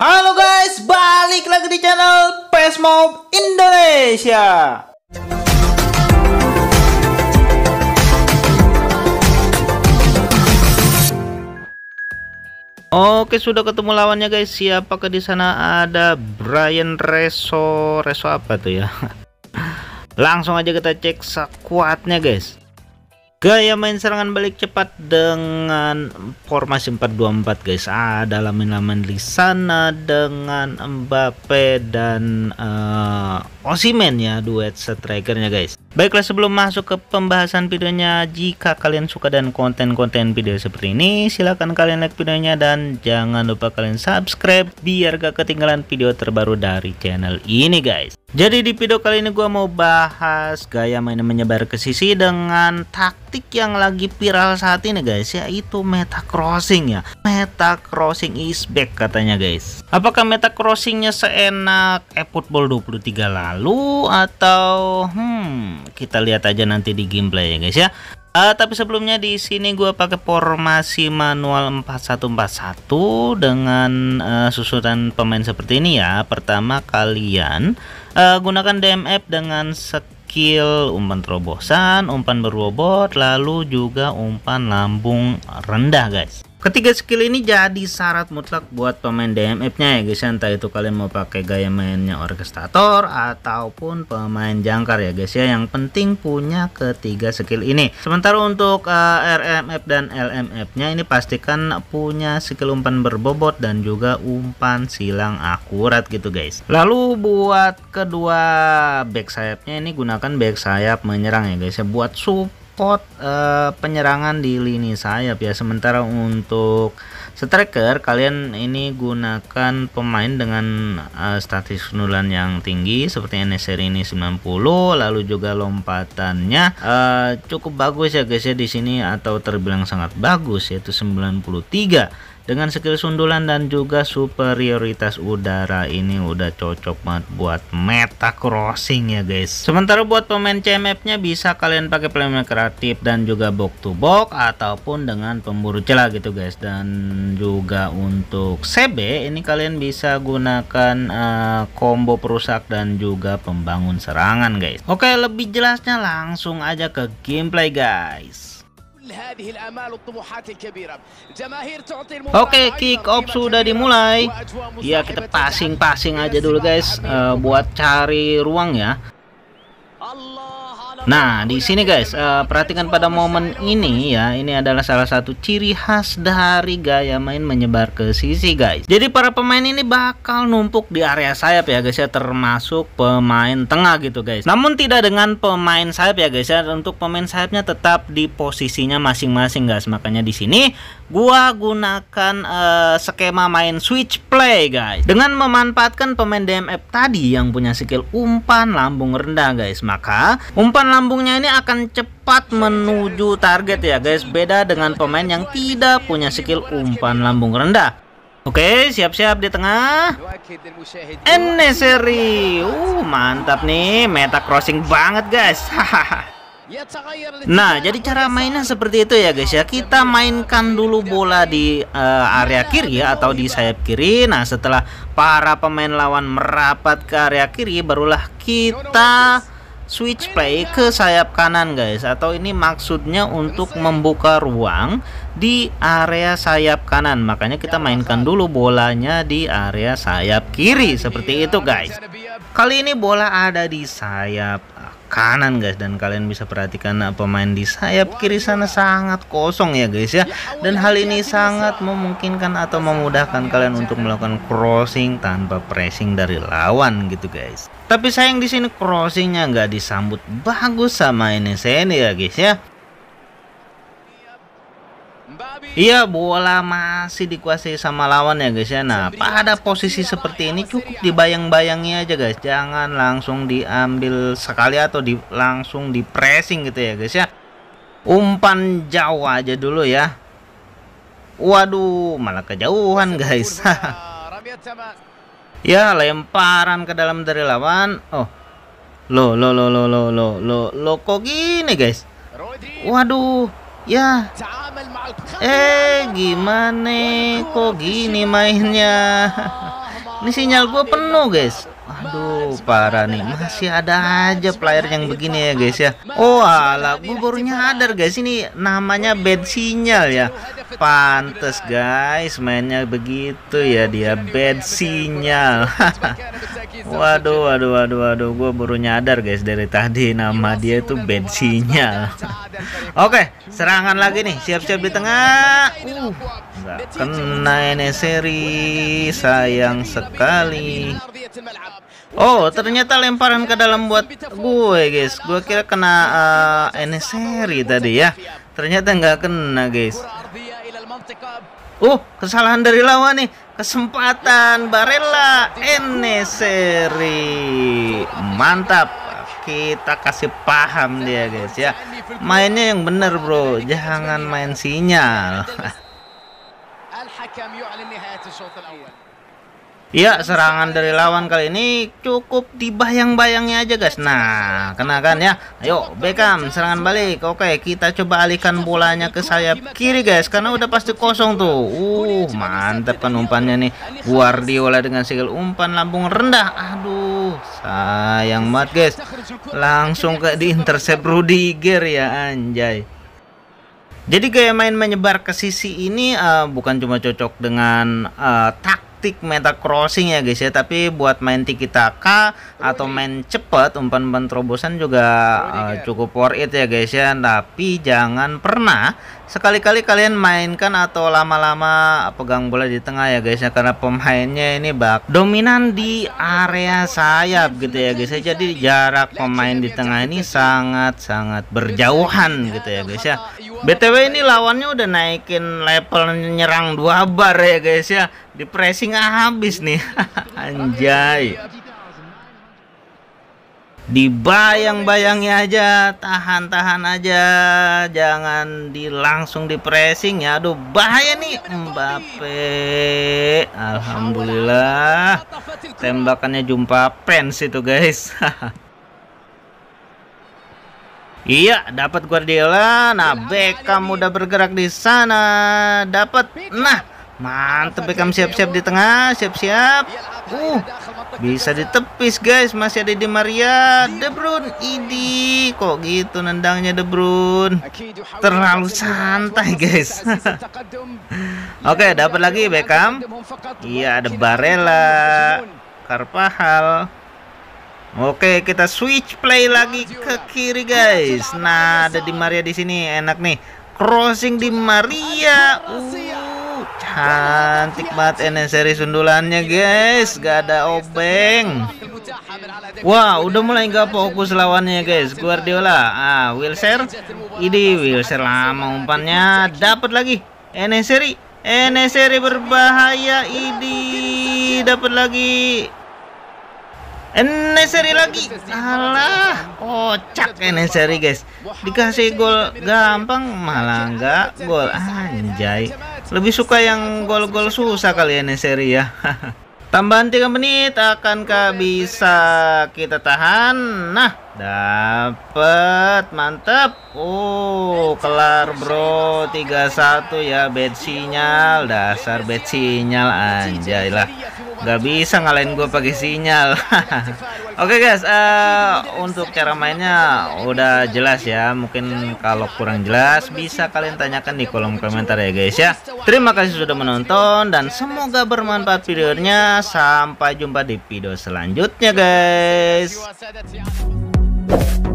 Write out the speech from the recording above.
Halo guys, balik lagi di channel Mob Indonesia. Oke, sudah ketemu lawannya guys. Siapakah di sana ada Brian Reso? Reso apa tuh ya? Langsung aja kita cek sekuatnya guys. Gaya main serangan balik cepat dengan formasi 424 guys. Ada lamin-lamin di sana dengan Mbappe dan uh, Osimen ya duet strikernya guys Baiklah sebelum masuk ke pembahasan videonya Jika kalian suka dan konten-konten video seperti ini Silahkan kalian like videonya dan jangan lupa kalian subscribe Biar gak ketinggalan video terbaru dari channel ini guys Jadi di video kali ini gue mau bahas gaya main menyebar ke sisi Dengan taktik yang lagi viral saat ini guys Yaitu meta crossing ya Meta crossing is back katanya guys Apakah meta crossingnya seenak eFootball eh, 23 lah lalu atau hmm kita lihat aja nanti di gameplay ya guys ya. Uh, tapi sebelumnya di sini gue pakai formasi manual 4141 dengan uh, susunan pemain seperti ini ya. Pertama kalian uh, gunakan DMF dengan skill umpan terobosan, umpan berobot lalu juga umpan lambung rendah guys. Ketiga skill ini jadi syarat mutlak buat pemain DMF-nya ya guys, ya. entah itu kalian mau pakai gaya mainnya orkestrator ataupun pemain jangkar ya guys ya. Yang penting punya ketiga skill ini. Sementara untuk uh, eh, RMF dan LMF-nya ini pastikan punya skill umpan berbobot dan juga umpan silang akurat gitu guys. Lalu buat kedua back sayapnya ini gunakan back sayap menyerang ya guys ya. Buat sup support uh, penyerangan di lini sayap ya sementara untuk striker kalian ini gunakan pemain dengan uh, eh, statis nulan yang tinggi seperti NSR ini 90 lalu juga lompatannya uh, cukup bagus ya guys ya di sini atau terbilang sangat bagus yaitu 93 dengan skill sundulan dan juga superioritas udara ini udah cocok banget buat meta crossing ya guys sementara buat pemain CMF nya bisa kalian pakai playmaker kreatif dan juga box to box ataupun dengan pemburu celah gitu guys dan juga untuk CB ini kalian bisa gunakan uh, combo perusak dan juga pembangun serangan guys oke lebih jelasnya langsung aja ke gameplay guys Oke, kick off sudah dimulai. Ya, kita passing-passing aja dulu guys uh, buat cari ruang ya. Allah Nah, di sini guys, uh, perhatikan pada momen ini ya, ini adalah salah satu ciri khas dari gaya main menyebar ke sisi guys. Jadi para pemain ini bakal numpuk di area sayap ya guys ya, termasuk pemain tengah gitu guys. Namun tidak dengan pemain sayap ya guys ya, untuk pemain sayapnya tetap di posisinya masing-masing guys. Makanya di sini gua gunakan uh, skema main switch play guys. Dengan memanfaatkan pemain DMF tadi yang punya skill umpan lambung rendah guys, maka umpan lambungnya ini akan cepat menuju target ya guys Beda dengan pemain yang tidak punya skill umpan lambung rendah Oke, siap-siap di tengah. Enneseri Uh, mantap nih. Meta crossing banget, guys. nah, jadi cara mainnya seperti itu ya, guys ya. Kita mainkan dulu bola di uh, area kiri ya, atau di sayap kiri. Nah, setelah para pemain lawan merapat ke area kiri, barulah kita switch play ke sayap kanan guys atau ini maksudnya untuk membuka ruang di area sayap kanan makanya kita mainkan dulu bolanya di area sayap kiri seperti itu guys kali ini bola ada di sayap kanan guys dan kalian bisa perhatikan uh, pemain di sayap kiri sana sangat kosong ya guys ya dan hal ini sangat memungkinkan atau memudahkan kalian untuk melakukan crossing tanpa pressing dari lawan gitu guys tapi sayang di sini crossingnya nggak disambut bagus sama ini seni ya guys ya Iya, bola masih dikuasai sama lawan ya guys ya. Nah, pada posisi seperti ini cukup dibayang-bayangi aja guys. Jangan langsung diambil sekali atau di, langsung di pressing gitu ya guys ya. Umpan jauh aja dulu ya. Waduh, malah kejauhan guys. ya, lemparan ke dalam dari lawan. Oh. Lo lo lo lo lo lo lo lo kok gini guys. Waduh Ya. Eh, gimana? Kok gini mainnya? Ini sinyal gue penuh, guys. Aduh, parah nih. Masih ada aja player yang begini ya, guys ya. Oh, alah, gue baru nyadar, guys. Ini namanya bad sinyal ya. Pantes, guys. Mainnya begitu ya dia bad sinyal. waduh, waduh, waduh, waduh. Gue baru nyadar, guys. Dari tadi nama dia itu bad sinyal. Oke, serangan lagi nih. Siap-siap di tengah. Uh, nggak kena ini seri. Sayang sekali. Oh, ternyata lemparan ke dalam buat gue, guys. Gue kira kena uh, ini seri tadi ya. Ternyata nggak kena, guys. Uh, kesalahan dari lawan nih. Kesempatan Barella Eneseri. Mantap kita kasih paham dia guys ya mainnya yang benar, bro jangan main sinyal Iya, serangan dari lawan kali ini cukup dibayang-bayangnya aja guys. Nah, kena kan ya. Ayo, Beckham, serangan balik. Oke, kita coba alihkan bolanya ke sayap kiri guys. Karena udah pasti kosong tuh. Uh, mantap kan umpannya nih. Guardiola dengan segel umpan lambung rendah. Aduh, sayang banget guys. Langsung ke di intercept Rudiger ya, anjay. Jadi gaya main menyebar ke sisi ini uh, bukan cuma cocok dengan uh, tak taktik meta crossing ya guys ya tapi buat main tiki taka atau main cepet umpan-umpan terobosan juga uh, cukup worth it ya guys ya tapi jangan pernah sekali-kali kalian mainkan atau lama-lama pegang bola di tengah ya guys ya karena pemainnya ini bak dominan di area sayap gitu ya guys ya jadi jarak pemain di tengah ini sangat-sangat berjauhan gitu ya guys ya BTW ini lawannya udah naikin level nyerang dua bar ya guys ya. Di pressing ah, habis nih. Anjay. dibayang bayangnya aja, tahan-tahan aja. Jangan di langsung di pressing ya. Aduh, bahaya nih Mbappe. Alhamdulillah. Tembakannya jumpa pens itu guys. Iya, dapat Guardiola. Nah, iya, Beckham iya, iya. udah bergerak di sana. Dapat. Nah, mantep Beckham siap-siap di tengah, siap-siap. Uh, bisa ditepis guys, masih ada di Maria. De Bruyne, ini kok gitu nendangnya De Bruyne. Terlalu santai guys. Oke, dapat lagi Beckham. Iya, ada Barella, Carvajal. Oke, kita switch play lagi ke kiri, guys. Nah, ada Di Maria di sini, enak nih. Crossing Di Maria. Uh, cantik banget seri sundulannya, guys. Gak ada obeng. Wah, udah mulai gak fokus lawannya, guys. Guardiola. Ah, Wilshere. Ini Wilshere lama umpannya. Dapat lagi. seri. NS seri berbahaya. Ini dapat lagi. Neseri lagi Alah Kocak oh, Neseri guys Dikasih gol gampang Malah nggak gol Anjay Lebih suka yang gol-gol susah kali ya Neseri ya Tambahan 3 menit akankah bisa kita tahan? Nah, dapat. Mantap. Oh, kelar bro 3-1 ya bad sinyal. Dasar bad sinyal anjay lah. Gak bisa ngalahin gue pakai sinyal. Oke okay guys, uh, untuk cara mainnya udah jelas ya. Mungkin kalau kurang jelas bisa kalian tanyakan di kolom komentar ya guys ya. Terima kasih sudah menonton dan semoga bermanfaat videonya. Sampai jumpa di video selanjutnya guys.